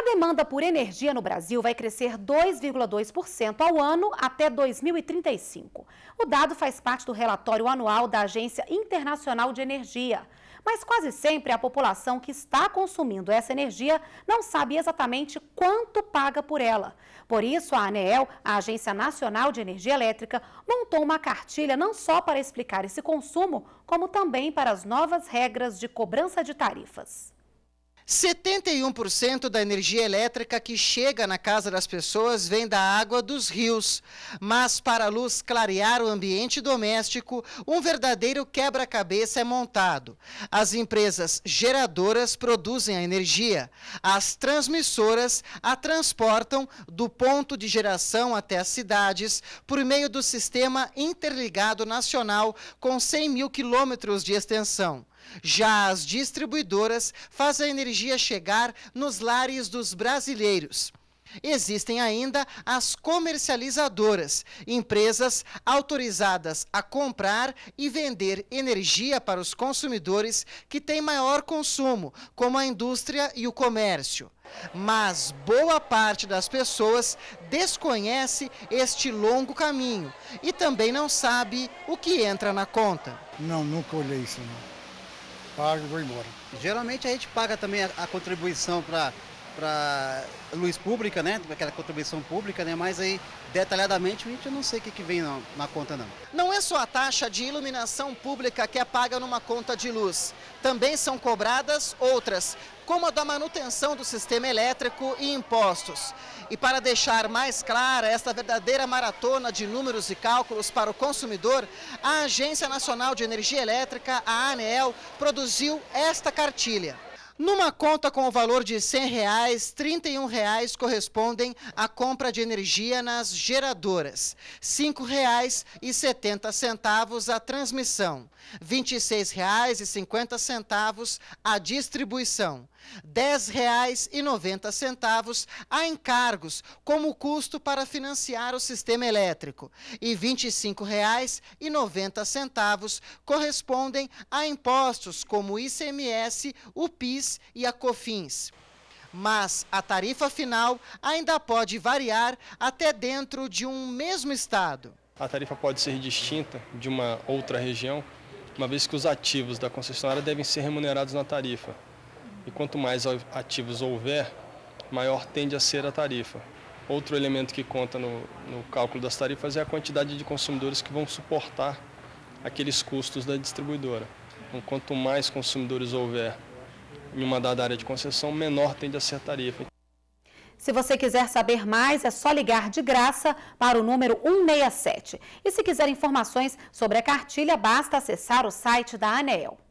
A demanda por energia no Brasil vai crescer 2,2% ao ano até 2035. O dado faz parte do relatório anual da Agência Internacional de Energia. Mas quase sempre a população que está consumindo essa energia não sabe exatamente quanto paga por ela. Por isso, a ANEEL, a Agência Nacional de Energia Elétrica, montou uma cartilha não só para explicar esse consumo, como também para as novas regras de cobrança de tarifas. 71% da energia elétrica que chega na casa das pessoas vem da água dos rios. Mas para a luz clarear o ambiente doméstico, um verdadeiro quebra-cabeça é montado. As empresas geradoras produzem a energia, as transmissoras a transportam do ponto de geração até as cidades por meio do Sistema Interligado Nacional com 100 mil quilômetros de extensão. Já as distribuidoras fazem a energia chegar nos lares dos brasileiros. Existem ainda as comercializadoras, empresas autorizadas a comprar e vender energia para os consumidores que têm maior consumo, como a indústria e o comércio. Mas boa parte das pessoas desconhece este longo caminho e também não sabe o que entra na conta. Não, nunca olhei isso. Não pago e vou embora. Geralmente a gente paga também a, a contribuição para para luz pública, né? Tipo aquela contribuição pública, né? Mas aí, detalhadamente, a gente não sei o que, que vem na, na conta, não. Não é só a taxa de iluminação pública que é paga numa conta de luz. Também são cobradas outras, como a da manutenção do sistema elétrico e impostos. E para deixar mais clara esta verdadeira maratona de números e cálculos para o consumidor, a Agência Nacional de Energia Elétrica, a ANEEL, produziu esta cartilha. Numa conta com o valor de R$ 100, reais, R$ 31 reais correspondem à compra de energia nas geradoras, R$ 5,70 a transmissão, R$ 26,50 a distribuição, R$ 10,90 a encargos, como custo para financiar o sistema elétrico, e R$ 25,90 correspondem a impostos como ICMS, o PIS PIS e a COFINS. Mas a tarifa final ainda pode variar até dentro de um mesmo estado. A tarifa pode ser distinta de uma outra região, uma vez que os ativos da concessionária devem ser remunerados na tarifa. E quanto mais ativos houver, maior tende a ser a tarifa. Outro elemento que conta no, no, cálculo das tarifas é a quantidade de consumidores que vão suportar aqueles custos da distribuidora. Então, quanto mais consumidores houver em uma dada área de concessão, menor tende a ser a tarifa. Se você quiser saber mais, é só ligar de graça para o número 167. E se quiser informações sobre a cartilha, basta acessar o site da ANEEL.